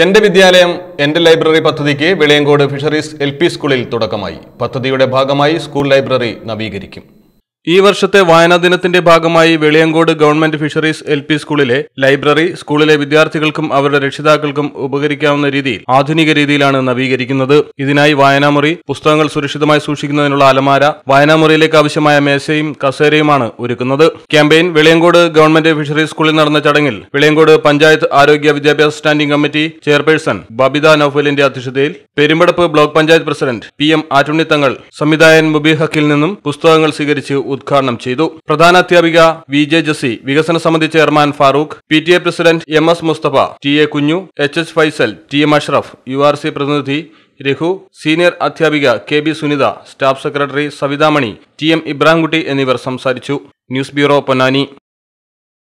എൻ്റെ വിദ്യാലയം എൻ്റെ ലൈബ്രറി പദ്ധതിക്ക് വെളിയങ്കോട് ഫിഷറീസ് എൽ സ്കൂളിൽ തുടക്കമായി പദ്ധതിയുടെ ഭാഗമായി സ്കൂൾ ലൈബ്രറി നവീകരിക്കും ഈ വർഷത്തെ വായനാ ദിനത്തിന്റെ ഭാഗമായി Veliyankode government fisheries L P സ്കൂളിലെ ലൈബ്രറി സ്കൂളിലെ വിദ്യാർത്ഥികൾക്കും അവരുടെ രക്ഷിതാക്കൾക്കും ഉപകരിക്കാവുന്ന രീതിയിൽ ആധുനിക രീതിയിലാണ് നവീകരിക്കുന്നത് ഇതിനായി വായനാമുറി പുസ്തകങ്ങൾ സുരക്ഷിതമായി സൂക്ഷിക്കുന്നതിനുള്ള അലമാര വായനാമുറിയിലേക്ക് ആവശ്യമായ മേശയും കസേരയുമാണ് ഒരുക്കുന്നത് ക്യാമ്പയിൻ വെളിയങ്കോട് ഗവൺമെന്റ് ഫിഷറീസ് സ്കൂളിൽ നടന്ന ചടങ്ങിൽ വെളിയങ്കോട് പഞ്ചായത്ത് ആരോഗ്യ വിദ്യാഭ്യാസ സ്റ്റാൻഡിംഗ് കമ്മിറ്റി ചെയർപേഴ്സൺ ബബിത നൌഫലിന്റെ അധ്യക്ഷതയിൽ Perumpadappu block panchayat president P M Attunnithangal സംവിധായകൻ മുബി ഹക്കിൽ നിന്നും പുസ്തകങ്ങൾ സ്വീകരിച്ച് ഉദ്ഘാടനം ചെയ്തു അധ്യാപിക വി ജെ ജസി വികസന സമിതി chairman Farooq P T A president M S Mustafa T A Kunju H H Faisal T M Ashraf U R C പ്രതിനിധി രഘു സീനിയർ അധ്യാപിക K B Sunitha staff secretary Savithamani T M Ibrahimkutty എന്നിവർ സംസാരിച്ചു ന്യൂസ് ബ്യൂറോ പൊന്നാനി